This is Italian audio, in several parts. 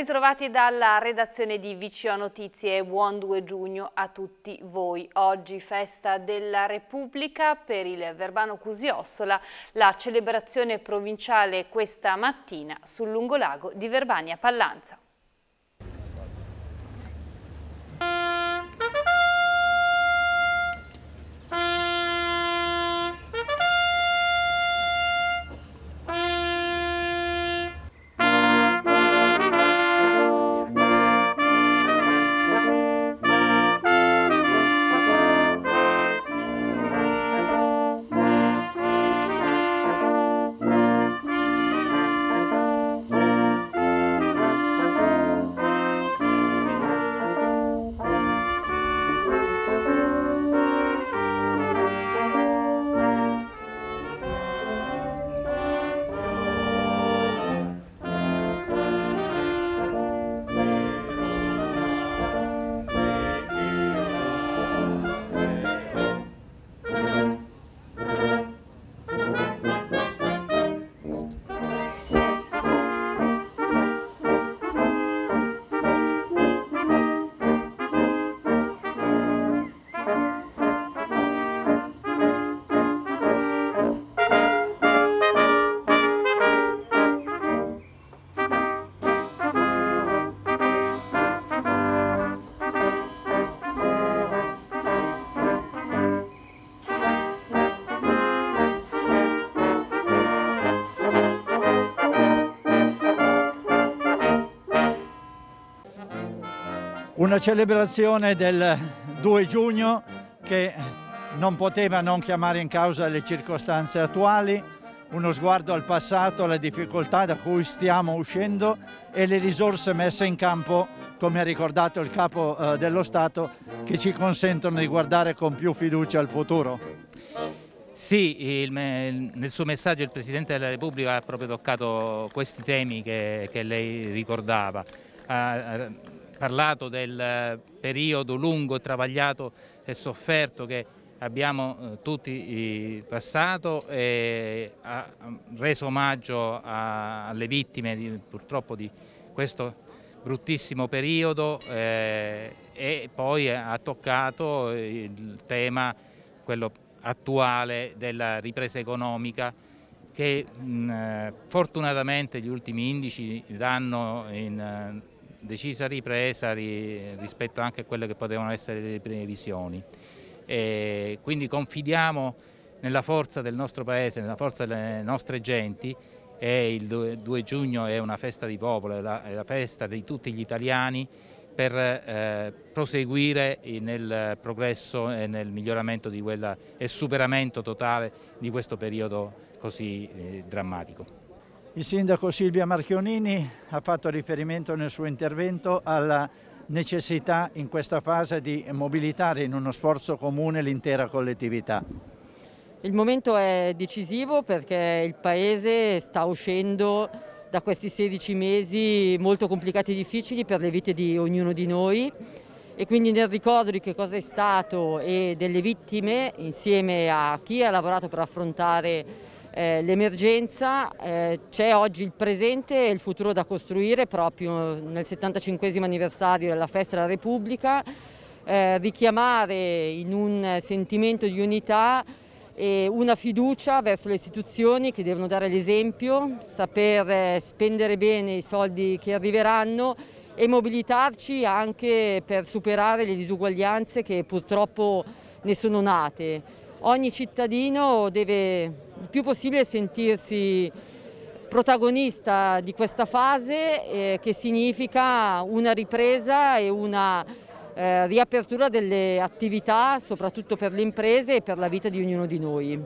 Ritrovati dalla redazione di Vicino Notizie, buon 2 giugno a tutti voi. Oggi festa della Repubblica per il Verbano Cusiossola, la celebrazione provinciale questa mattina sul lungolago di Verbania Pallanza. Una celebrazione del 2 giugno che non poteva non chiamare in causa le circostanze attuali, uno sguardo al passato, alle difficoltà da cui stiamo uscendo e le risorse messe in campo, come ha ricordato il Capo eh, dello Stato, che ci consentono di guardare con più fiducia al futuro. Sì, il, nel suo messaggio il Presidente della Repubblica ha proprio toccato questi temi che, che lei ricordava. Ha, ah, ah, parlato del eh, periodo lungo, travagliato e sofferto che abbiamo eh, tutti passato e ha mm, reso omaggio alle vittime purtroppo di questo bruttissimo periodo eh, e poi ha toccato il tema, quello attuale della ripresa economica che mh, mm, eh, fortunatamente gli ultimi indici danno in decisa ripresa rispetto anche a quelle che potevano essere le previsioni. E quindi confidiamo nella forza del nostro paese, nella forza delle nostre genti e il 2 giugno è una festa di popolo, è la, è la festa di tutti gli italiani per eh, proseguire nel progresso e nel miglioramento di quella, e superamento totale di questo periodo così eh, drammatico. Il sindaco Silvia Marchionini ha fatto riferimento nel suo intervento alla necessità in questa fase di mobilitare in uno sforzo comune l'intera collettività. Il momento è decisivo perché il Paese sta uscendo da questi 16 mesi molto complicati e difficili per le vite di ognuno di noi e quindi nel ricordo di che cosa è stato e delle vittime insieme a chi ha lavorato per affrontare eh, l'emergenza, eh, c'è oggi il presente e il futuro da costruire proprio nel 75 anniversario della Festa della Repubblica, eh, richiamare in un sentimento di unità e una fiducia verso le istituzioni che devono dare l'esempio, saper eh, spendere bene i soldi che arriveranno e mobilitarci anche per superare le disuguaglianze che purtroppo ne sono nate. Ogni cittadino deve il più possibile sentirsi protagonista di questa fase eh, che significa una ripresa e una eh, riapertura delle attività soprattutto per le imprese e per la vita di ognuno di noi.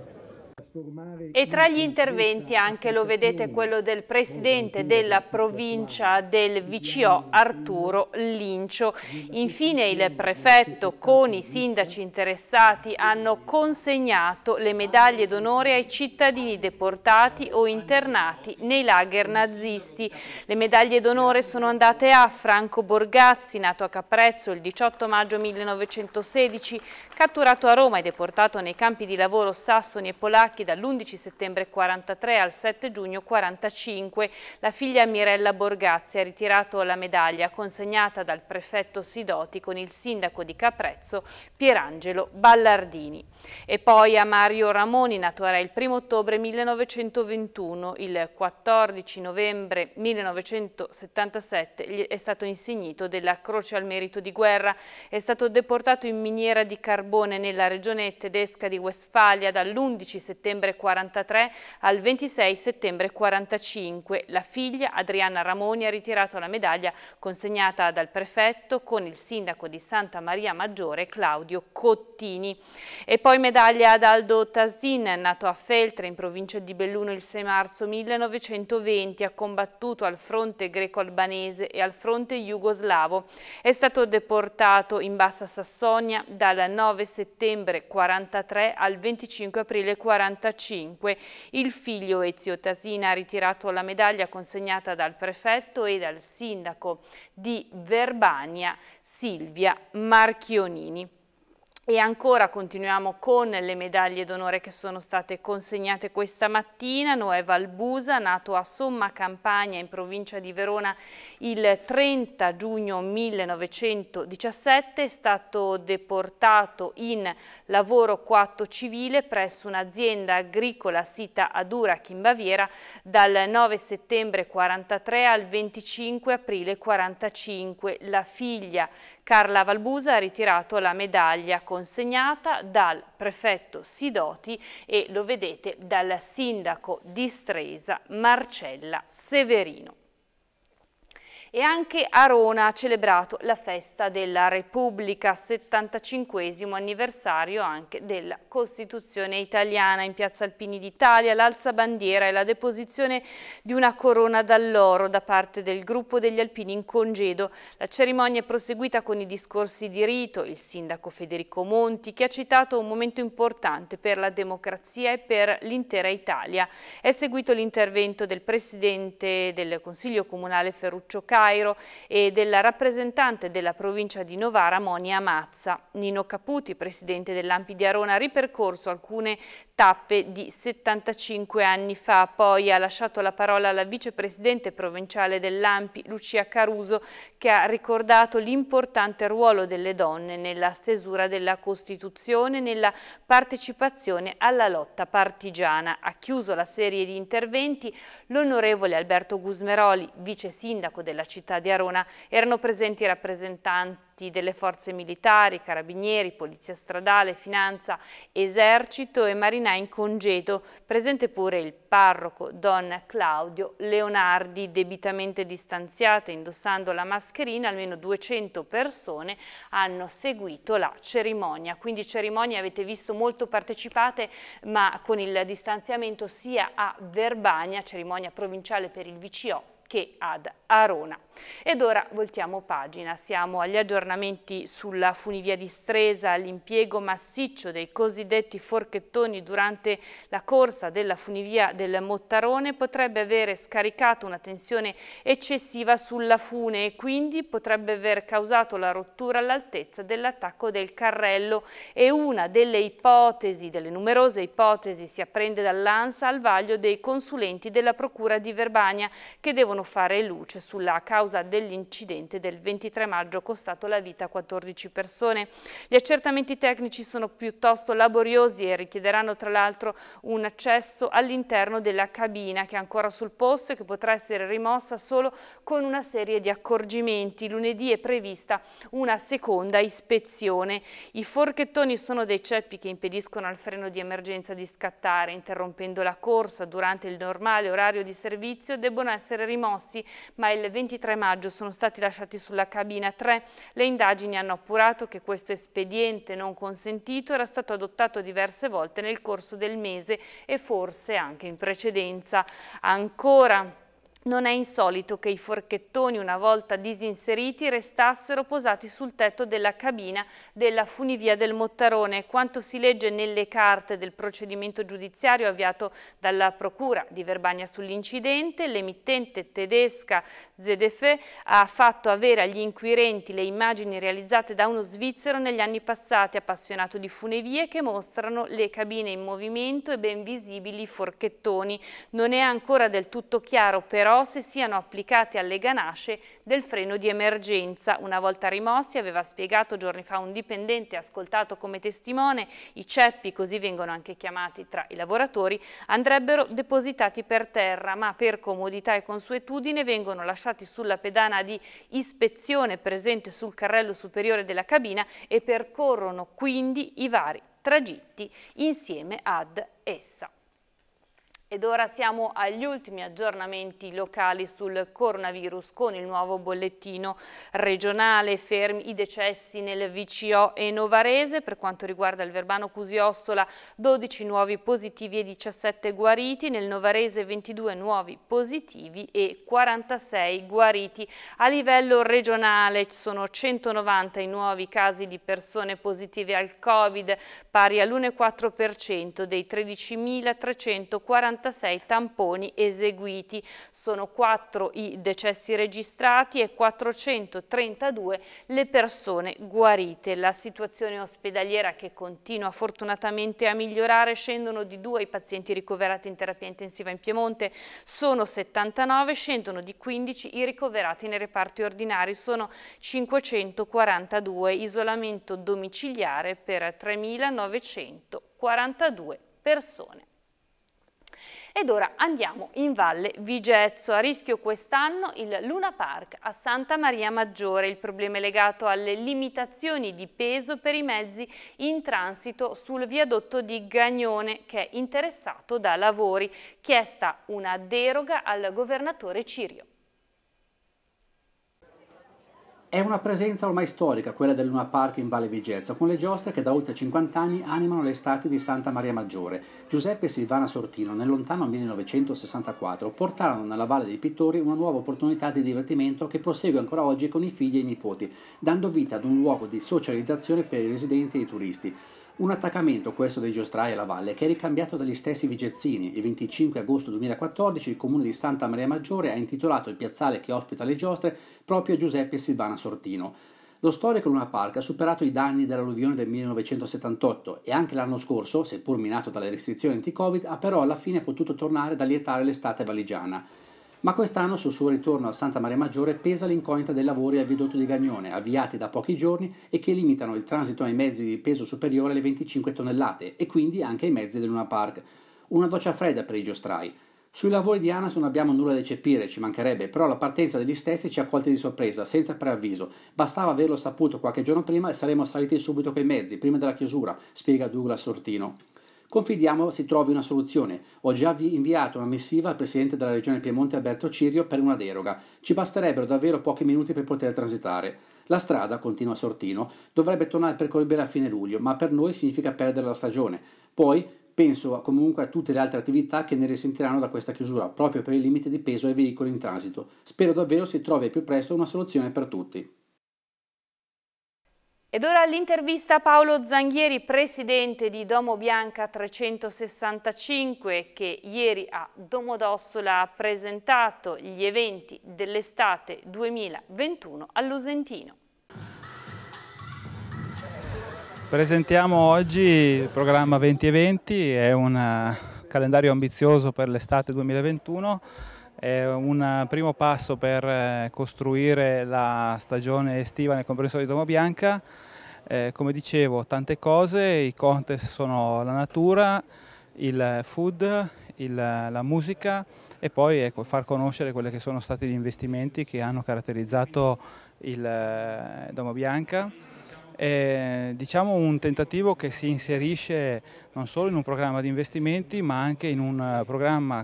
E tra gli interventi anche lo vedete quello del presidente della provincia del VCO Arturo Lincio. Infine il prefetto con i sindaci interessati hanno consegnato le medaglie d'onore ai cittadini deportati o internati nei lager nazisti. Le medaglie d'onore sono andate a Franco Borgazzi, nato a Caprezzo il 18 maggio 1916, catturato a Roma e deportato nei campi di lavoro sassoni e polacchi dall'11 settembre 43 al 7 giugno 45. La figlia Mirella Borgazzi ha ritirato la medaglia consegnata dal prefetto Sidoti con il sindaco di Caprezzo Pierangelo Ballardini. E poi a Mario Ramoni, nato era il 1 ottobre 1921, il 14 novembre 1977 è stato insignito della Croce al Merito di Guerra, è stato deportato in miniera di carbone nella regione tedesca di Westfalia dall'11 settembre settembre 43 al 26 settembre 45. La figlia Adriana Ramoni ha ritirato la medaglia consegnata dal prefetto con il sindaco di Santa Maria Maggiore Claudio Cottini. E poi medaglia ad Aldo Tasin, nato a Feltre in provincia di Belluno il 6 marzo 1920, ha combattuto al fronte greco-albanese e al fronte jugoslavo. È stato deportato in Bassa Sassonia dal 9 settembre 43 al 25 aprile 45 1945. Il figlio Ezio Tasina ha ritirato la medaglia consegnata dal prefetto e dal sindaco di Verbania Silvia Marchionini. E ancora continuiamo con le medaglie d'onore che sono state consegnate questa mattina. Noè Valbusa, nato a Somma Campagna in provincia di Verona il 30 giugno 1917, è stato deportato in lavoro coatto civile presso un'azienda agricola sita a Urach in Baviera dal 9 settembre 1943 al 25 aprile 1945. La figlia Carla Valbusa ha ritirato la medaglia consegnata dal prefetto Sidoti e lo vedete dal sindaco di Stresa Marcella Severino e anche Arona ha celebrato la festa della Repubblica, 75 anniversario anche della Costituzione italiana. In Piazza Alpini d'Italia l'alza bandiera e la deposizione di una corona d'alloro da parte del gruppo degli alpini in congedo. La cerimonia è proseguita con i discorsi di rito, il sindaco Federico Monti che ha citato un momento importante per la democrazia e per l'intera Italia. È seguito l'intervento del presidente del Consiglio Comunale Ferruccio Cali Cairo e della rappresentante della provincia di Novara Monia Mazza. Nino Caputi, presidente dell'Ampi di Arona, ha ripercorso alcune tappe di 75 anni fa. Poi ha lasciato la parola alla vicepresidente provinciale dell'Ampi, Lucia Caruso, che ha ricordato l'importante ruolo delle donne nella stesura della Costituzione e nella partecipazione alla lotta partigiana. Ha chiuso la serie di interventi l'onorevole Alberto Gusmeroli, vice sindaco della città città di Arona erano presenti rappresentanti delle forze militari, carabinieri, polizia stradale, finanza, esercito e marinai in congedo, presente pure il parroco Don Claudio Leonardi, debitamente distanziato e indossando la mascherina, almeno 200 persone hanno seguito la cerimonia. Quindi cerimonie avete visto molto partecipate, ma con il distanziamento sia a Verbania, cerimonia provinciale per il VCO, che ad Arona. Ed ora voltiamo pagina, siamo agli aggiornamenti sulla funivia di Stresa, l'impiego massiccio dei cosiddetti forchettoni durante la corsa della funivia del Mottarone potrebbe avere scaricato una tensione eccessiva sulla fune e quindi potrebbe aver causato la rottura all'altezza dell'attacco del carrello e una delle ipotesi, delle numerose ipotesi si apprende dall'ANSA al vaglio dei consulenti della Procura di Verbania che devono fare luce sulla causa dell'incidente del 23 maggio costato la vita a 14 persone. Gli accertamenti tecnici sono piuttosto laboriosi e richiederanno tra l'altro un accesso all'interno della cabina che è ancora sul posto e che potrà essere rimossa solo con una serie di accorgimenti. Lunedì è prevista una seconda ispezione. I forchettoni sono dei ceppi che impediscono al freno di emergenza di scattare, interrompendo la corsa durante il normale orario di servizio, debbono essere rimossi rimossi, ma il 23 maggio sono stati lasciati sulla cabina 3. Le indagini hanno appurato che questo espediente non consentito era stato adottato diverse volte nel corso del mese e forse anche in precedenza. Ancora non è insolito che i forchettoni, una volta disinseriti, restassero posati sul tetto della cabina della funivia del Mottarone. Quanto si legge nelle carte del procedimento giudiziario avviato dalla Procura di Verbagna sull'incidente, l'emittente tedesca ZDF ha fatto avere agli inquirenti le immagini realizzate da uno svizzero negli anni passati, appassionato di funivie, che mostrano le cabine in movimento e ben visibili i forchettoni. Non è ancora del tutto chiaro, però, rosse siano applicate alle ganasce del freno di emergenza. Una volta rimossi, aveva spiegato giorni fa un dipendente ascoltato come testimone, i ceppi, così vengono anche chiamati tra i lavoratori, andrebbero depositati per terra, ma per comodità e consuetudine vengono lasciati sulla pedana di ispezione presente sul carrello superiore della cabina e percorrono quindi i vari tragitti insieme ad essa. Ed ora siamo agli ultimi aggiornamenti locali sul coronavirus con il nuovo bollettino regionale, fermi i decessi nel VCO e Novarese, per quanto riguarda il Verbano Cusiostola, 12 nuovi positivi e 17 guariti, nel Novarese 22 nuovi positivi e 46 guariti. A livello regionale sono 190 i nuovi casi di persone positive al Covid, pari all'1,4% dei 13.340 46 tamponi eseguiti. Sono 4 i decessi registrati e 432 le persone guarite. La situazione ospedaliera che continua fortunatamente a migliorare, scendono di 2 i pazienti ricoverati in terapia intensiva in Piemonte, sono 79, scendono di 15 i ricoverati nei reparti ordinari, sono 542, isolamento domiciliare per 3.942 persone. Ed ora andiamo in Valle Vigezzo, a rischio quest'anno il Luna Park a Santa Maria Maggiore. Il problema è legato alle limitazioni di peso per i mezzi in transito sul viadotto di Gagnone che è interessato da lavori. Chiesta una deroga al governatore Cirio. È una presenza ormai storica quella del Luna Park in Valle Vigerzo, con le giostre che da oltre 50 anni animano le estati di Santa Maria Maggiore. Giuseppe e Silvana Sortino, nel lontano 1964, portarono nella Valle dei Pittori una nuova opportunità di divertimento che prosegue ancora oggi con i figli e i nipoti, dando vita ad un luogo di socializzazione per i residenti e i turisti. Un attaccamento, questo dei giostrai alla valle, che è ricambiato dagli stessi vigezzini. Il 25 agosto 2014 il comune di Santa Maria Maggiore ha intitolato il piazzale che ospita le giostre proprio a Giuseppe Silvana Sortino. Lo storico Luna Park ha superato i danni dell'alluvione del 1978 e anche l'anno scorso, seppur minato dalle restrizioni anti-Covid, ha però alla fine potuto tornare ad allietare l'estate valigiana. Ma quest'anno sul suo ritorno a Santa Maria Maggiore pesa l'incognita dei lavori al viadotto di Gagnone, avviati da pochi giorni e che limitano il transito ai mezzi di peso superiore alle 25 tonnellate e quindi anche ai mezzi del Luna Park. Una doccia fredda per i giostrai. Sui lavori di Anas non abbiamo nulla da eccepire, ci mancherebbe, però la partenza degli stessi ci ha colti di sorpresa, senza preavviso. Bastava averlo saputo qualche giorno prima e saremmo saliti subito coi mezzi, prima della chiusura, spiega Douglas Sortino. Confidiamo si trovi una soluzione. Ho già inviato una missiva al presidente della regione Piemonte Alberto Cirio per una deroga. Ci basterebbero davvero pochi minuti per poter transitare. La strada, continua Sortino, dovrebbe tornare percorribile a fine luglio, ma per noi significa perdere la stagione. Poi penso comunque a tutte le altre attività che ne risentiranno da questa chiusura, proprio per il limite di peso ai veicoli in transito. Spero davvero si trovi al più presto una soluzione per tutti. Ed ora l'intervista a Paolo Zanghieri, presidente di Domo Bianca 365, che ieri a Domodossola ha presentato gli eventi dell'estate 2021 all'Usentino. Presentiamo oggi il programma 2020, è un eh, calendario ambizioso per l'estate 2021 è un primo passo per eh, costruire la stagione estiva nel comprensorio di Domo Bianca. Eh, come dicevo, tante cose, i contest sono la natura, il food, il, la musica e poi ecco, far conoscere quelli che sono stati gli investimenti che hanno caratterizzato il eh, Domo Bianca. È, diciamo un tentativo che si inserisce non solo in un programma di investimenti ma anche in un programma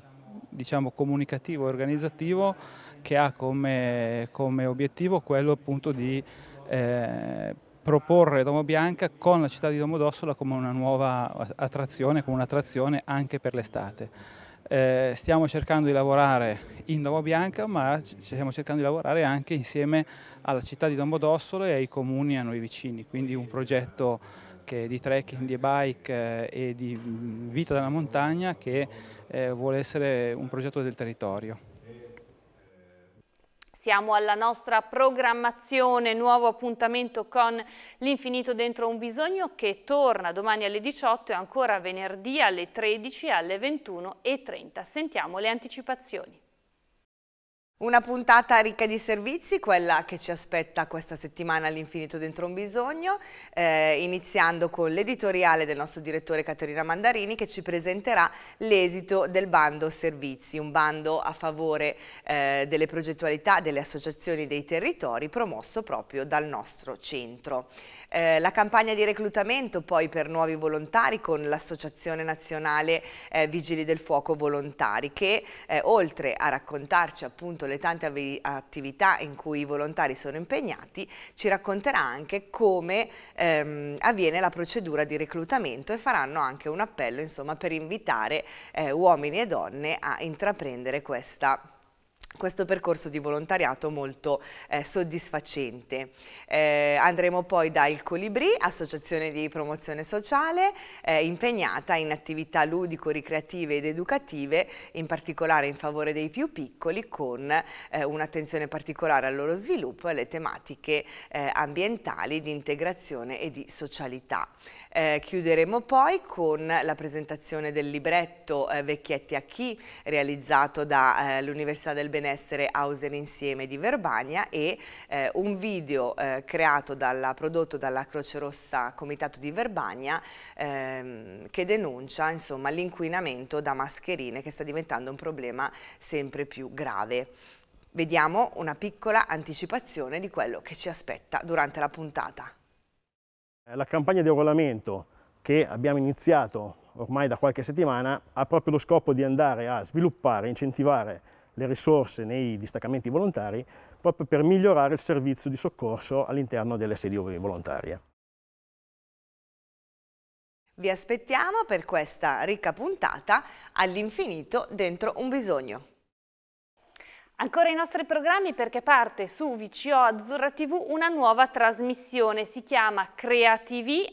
diciamo, comunicativo e organizzativo che ha come, come obiettivo quello appunto di eh, proporre Bianca con la città di Domodossola come una nuova attrazione, come un'attrazione anche per l'estate. Eh, stiamo cercando di lavorare in Domo Bianca ma stiamo cercando di lavorare anche insieme alla città di Domodossola e ai comuni a noi vicini, quindi un progetto anche di trekking, di bike eh, e di mm, vita della montagna che eh, vuole essere un progetto del territorio. Siamo alla nostra programmazione, nuovo appuntamento con l'Infinito dentro un bisogno che torna domani alle 18 e ancora venerdì alle 13 alle 21.30. Sentiamo le anticipazioni. Una puntata ricca di servizi, quella che ci aspetta questa settimana all'infinito dentro un bisogno, eh, iniziando con l'editoriale del nostro direttore Caterina Mandarini che ci presenterà l'esito del bando servizi, un bando a favore eh, delle progettualità delle associazioni dei territori promosso proprio dal nostro centro. Eh, la campagna di reclutamento poi per nuovi volontari con l'Associazione Nazionale eh, Vigili del Fuoco Volontari che eh, oltre a raccontarci appunto le tante attività in cui i volontari sono impegnati, ci racconterà anche come ehm, avviene la procedura di reclutamento e faranno anche un appello insomma, per invitare eh, uomini e donne a intraprendere questa questo percorso di volontariato molto eh, soddisfacente. Eh, andremo poi da Il Colibri, associazione di promozione sociale, eh, impegnata in attività ludico-ricreative ed educative, in particolare in favore dei più piccoli, con eh, un'attenzione particolare al loro sviluppo e alle tematiche eh, ambientali, di integrazione e di socialità. Eh, chiuderemo poi con la presentazione del libretto Vecchietti a chi, realizzato dall'Università del Benevento benessere Hauser Insieme di Verbania e eh, un video eh, creato dalla, prodotto dalla Croce Rossa Comitato di Verbania ehm, che denuncia l'inquinamento da mascherine che sta diventando un problema sempre più grave. Vediamo una piccola anticipazione di quello che ci aspetta durante la puntata. Eh, la campagna di arruolamento che abbiamo iniziato ormai da qualche settimana ha proprio lo scopo di andare a sviluppare, incentivare le risorse nei distaccamenti volontari proprio per migliorare il servizio di soccorso all'interno delle sedi volontarie. Vi aspettiamo per questa ricca puntata all'infinito dentro un bisogno. Ancora i nostri programmi perché parte su VCO Azzurra TV una nuova trasmissione, si chiama Crea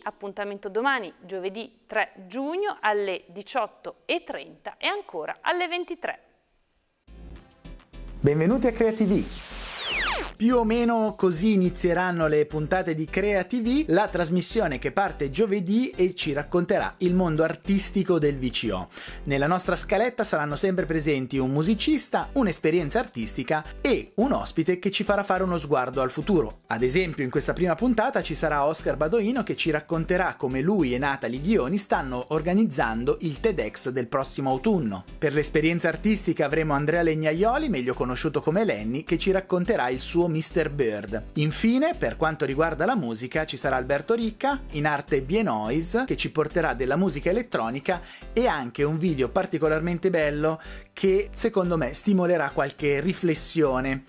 appuntamento domani giovedì 3 giugno alle 18.30 e ancora alle 23.00. Benvenuti a CreaTV, più o meno così inizieranno le puntate di Crea TV, la trasmissione che parte giovedì e ci racconterà il mondo artistico del VCO. Nella nostra scaletta saranno sempre presenti un musicista, un'esperienza artistica e un ospite che ci farà fare uno sguardo al futuro. Ad esempio, in questa prima puntata ci sarà Oscar Badoino che ci racconterà come lui e Natalie Ghioni stanno organizzando il TEDx del prossimo autunno. Per l'esperienza artistica avremo Andrea Legnaioli, meglio conosciuto come Lenny, che ci racconterà il suo nuovo Mr. Bird. Infine, per quanto riguarda la musica, ci sarà Alberto Ricca, in arte B-Noise che ci porterà della musica elettronica e anche un video particolarmente bello che secondo me stimolerà qualche riflessione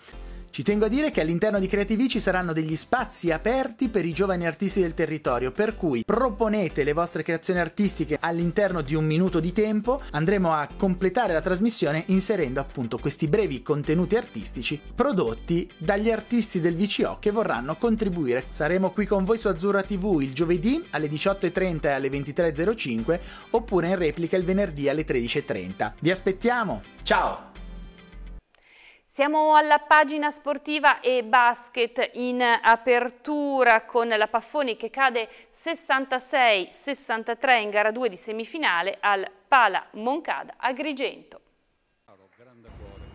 ci tengo a dire che all'interno di Creativi ci saranno degli spazi aperti per i giovani artisti del territorio, per cui proponete le vostre creazioni artistiche all'interno di un minuto di tempo, andremo a completare la trasmissione inserendo appunto questi brevi contenuti artistici prodotti dagli artisti del VCO che vorranno contribuire. Saremo qui con voi su Azzurra TV il giovedì alle 18.30 e alle 23.05 oppure in replica il venerdì alle 13.30. Vi aspettiamo! Ciao! Siamo alla pagina sportiva e basket in apertura con la Paffoni che cade 66-63 in gara 2 di semifinale al Pala Moncada Agrigento.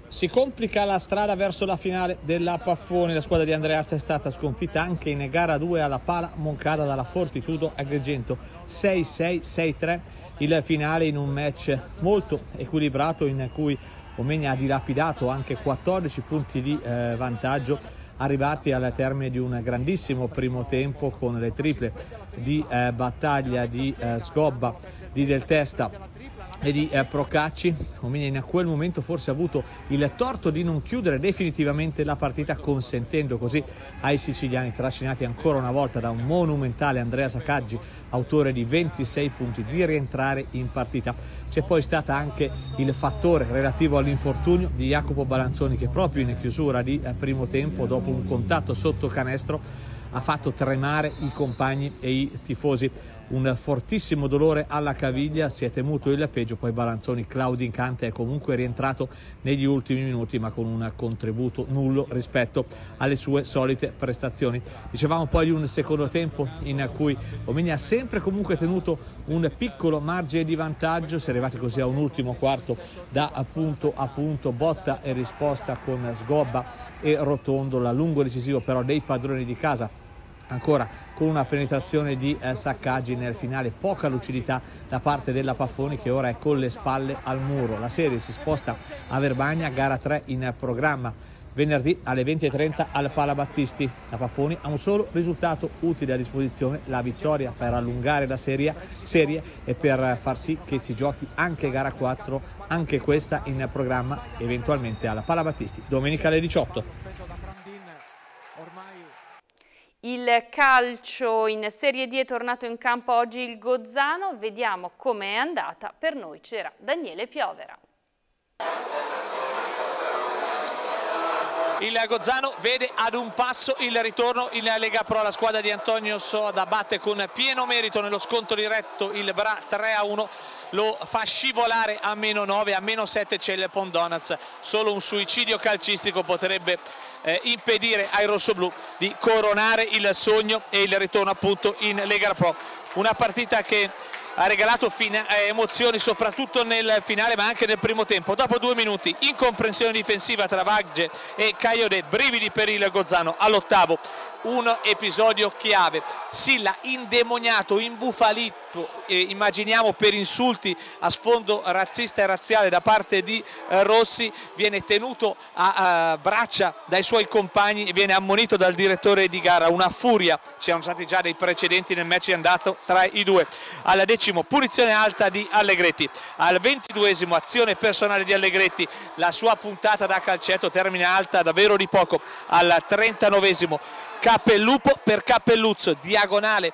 Si complica la strada verso la finale della Paffoni, la squadra di Andreazza è stata sconfitta anche in gara 2 alla Pala Moncada dalla Fortitudo Agrigento 6-6-6-3 il finale in un match molto equilibrato in cui Omegna ha dilapidato anche 14 punti di eh, vantaggio arrivati alla termine di un grandissimo primo tempo con le triple di eh, battaglia di eh, Sgobba, di Del Testa e di eh, Procacci. meglio in quel momento forse ha avuto il torto di non chiudere definitivamente la partita consentendo così ai siciliani trascinati ancora una volta da un monumentale Andrea Sacaggi, autore di 26 punti, di rientrare in partita. C'è poi stato anche il fattore relativo all'infortunio di Jacopo Balanzoni che proprio in chiusura di eh, primo tempo dopo un contatto sotto canestro ha fatto tremare i compagni e i tifosi un fortissimo dolore alla caviglia, si è temuto il peggio, poi Balanzoni, Claudio Incante è comunque rientrato negli ultimi minuti ma con un contributo nullo rispetto alle sue solite prestazioni. Dicevamo poi di un secondo tempo in cui Omegni ha sempre comunque tenuto un piccolo margine di vantaggio, si è arrivati così a un ultimo quarto da punto a punto, botta e risposta con sgobba e rotondo, l'allungo decisivo però dei padroni di casa ancora con una penetrazione di eh, Saccaggi nel finale, poca lucidità da parte della Paffoni che ora è con le spalle al muro. La serie si sposta a Verbagna, gara 3 in programma venerdì alle 20.30 al Palabattisti. La Paffoni ha un solo risultato utile a disposizione, la vittoria per allungare la serie, serie e per far sì che si giochi anche gara 4, anche questa in programma eventualmente alla Palabattisti domenica alle 18. Il calcio in Serie D è tornato in campo oggi il Gozzano, vediamo come è andata, per noi c'era Daniele Piovera. Il Gozzano vede ad un passo il ritorno in Lega Pro. La squadra di Antonio Soda batte con pieno merito nello sconto diretto il Bra 3 a 1 lo fa scivolare a meno 9, a meno 7 c'è il Pondonaz, solo un suicidio calcistico potrebbe eh, impedire ai rossoblù di coronare il sogno e il ritorno appunto in Lega Pro. Una partita che ha regalato eh, emozioni soprattutto nel finale ma anche nel primo tempo dopo due minuti incomprensione difensiva tra Vagge e Caiode brividi per il Gozzano all'ottavo un episodio chiave. Silla indemoniato, imbufalito, eh, immaginiamo per insulti a sfondo razzista e razziale da parte di eh, Rossi, viene tenuto a, a, eh, braccia dai suoi compagni e viene ammonito dal direttore di gara. Una furia, ci c'erano stati già dei precedenti nel match andato tra i due. Alla decimo punizione alta di Allegretti, al ventiduesimo azione personale di Allegretti, la sua puntata da calcetto termina alta davvero di poco, al trentanovesimo Cappellupo per Cappelluzzo, diagonale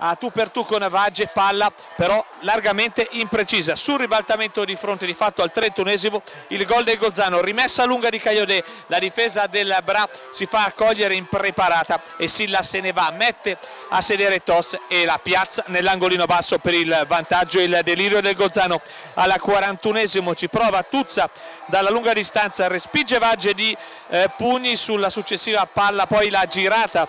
a tu per tu con Vagge, palla però largamente imprecisa. Sul ribaltamento di fronte di fatto al 31esimo il gol del Gozzano, rimessa lunga di Caiodè, la difesa del Bra si fa accogliere impreparata e Silla se ne va, mette a sedere Tos e la piazza nell'angolino basso per il vantaggio il delirio del Gozzano alla 41esimo ci prova Tuzza dalla lunga distanza respinge Vagge di eh, pugni sulla successiva palla poi la girata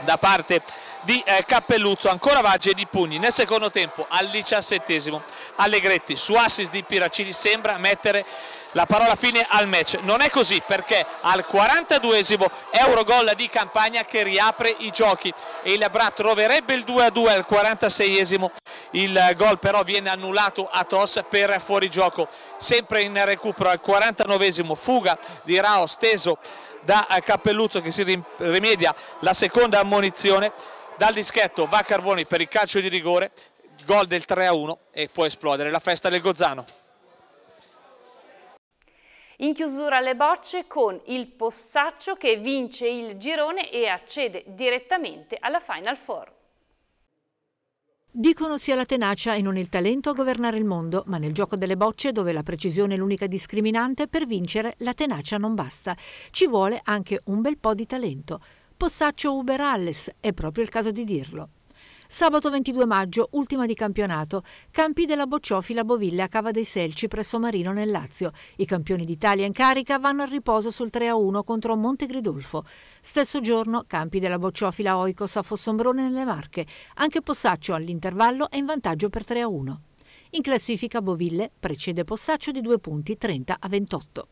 da parte di di eh, Cappelluzzo, ancora Vagge di Pugni nel secondo tempo al diciassettesimo Allegretti su assist di Piracini sembra mettere la parola fine al match, non è così perché al 42esimo Eurogol di Campagna che riapre i giochi e il Brat troverebbe il 2-2 al 46esimo il gol però viene annullato a Tos per fuorigioco sempre in recupero al 49esimo fuga di Rao steso da Cappelluzzo che si rimedia la seconda ammonizione dal dischetto va Carboni per il calcio di rigore gol del 3-1 a e può esplodere la festa del Gozzano in chiusura le bocce con il Possaccio che vince il girone e accede direttamente alla Final Four. Dicono sia la tenacia e non il talento a governare il mondo, ma nel gioco delle bocce, dove la precisione è l'unica discriminante, per vincere la tenacia non basta. Ci vuole anche un bel po' di talento. Possaccio Uberalles, è proprio il caso di dirlo. Sabato 22 maggio, ultima di campionato, campi della Bocciofila Boville a Cava dei Selci presso Marino nel Lazio. I campioni d'Italia in carica vanno al riposo sul 3-1 contro Montegridolfo. Stesso giorno, campi della Bocciofila Oikos a Fossombrone nelle Marche. Anche Possaccio all'intervallo è in vantaggio per 3-1. In classifica Boville precede Possaccio di 2 punti 30 a 28.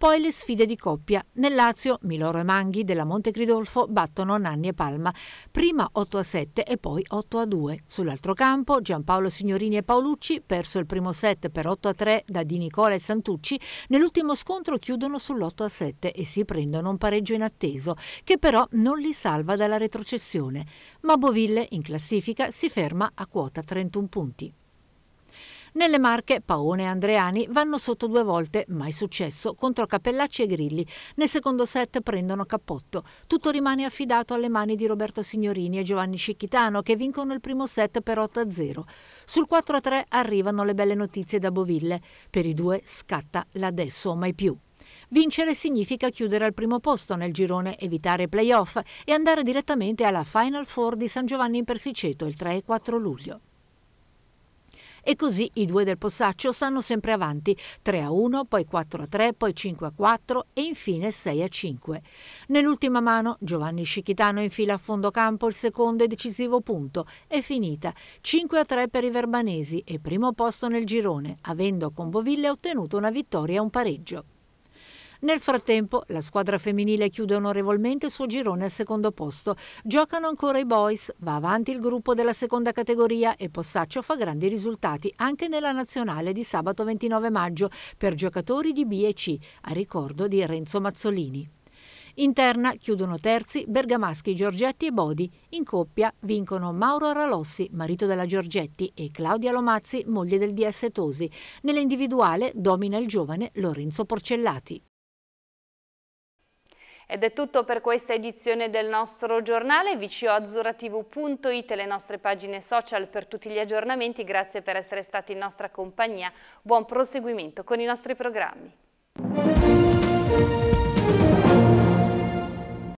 Poi le sfide di coppia. Nel Lazio, Miloro e Manghi della Monte Cridolfo battono Nanni e Palma, prima 8 a 7 e poi 8 a 2. Sull'altro campo, Giampaolo Signorini e Paolucci, perso il primo set per 8 a 3 da Di Nicola e Santucci, nell'ultimo scontro chiudono sull'8 a 7 e si prendono un pareggio inatteso, che però non li salva dalla retrocessione. Ma Boville, in classifica, si ferma a quota 31 punti. Nelle Marche Paone e Andreani vanno sotto due volte, mai successo, contro Cappellacci e Grilli. Nel secondo set prendono cappotto. Tutto rimane affidato alle mani di Roberto Signorini e Giovanni Scicchitano che vincono il primo set per 8-0. Sul 4-3 arrivano le belle notizie da Boville. Per i due scatta l'adesso o mai più. Vincere significa chiudere al primo posto nel girone, evitare playoff e andare direttamente alla Final Four di San Giovanni in Persiceto il 3 e 4 luglio. E così i due del Possaccio stanno sempre avanti, 3 a 1, poi 4 a 3, poi 5 a 4 e infine 6 a 5. Nell'ultima mano Giovanni Scicchitano infila a fondo campo il secondo e decisivo punto. È finita, 5 a 3 per i verbanesi e primo posto nel girone, avendo con Boville ottenuto una vittoria e un pareggio. Nel frattempo la squadra femminile chiude onorevolmente il suo girone al secondo posto. Giocano ancora i boys, va avanti il gruppo della seconda categoria e Possaccio fa grandi risultati anche nella nazionale di sabato 29 maggio per giocatori di B e C, a ricordo di Renzo Mazzolini. Interna chiudono terzi Bergamaschi, Giorgetti e Bodi. In coppia vincono Mauro Aralossi, marito della Giorgetti, e Claudia Lomazzi, moglie del DS Tosi. Nell'individuale domina il giovane Lorenzo Porcellati. Ed è tutto per questa edizione del nostro giornale, vcoazzurratv.it e le nostre pagine social per tutti gli aggiornamenti. Grazie per essere stati in nostra compagnia. Buon proseguimento con i nostri programmi.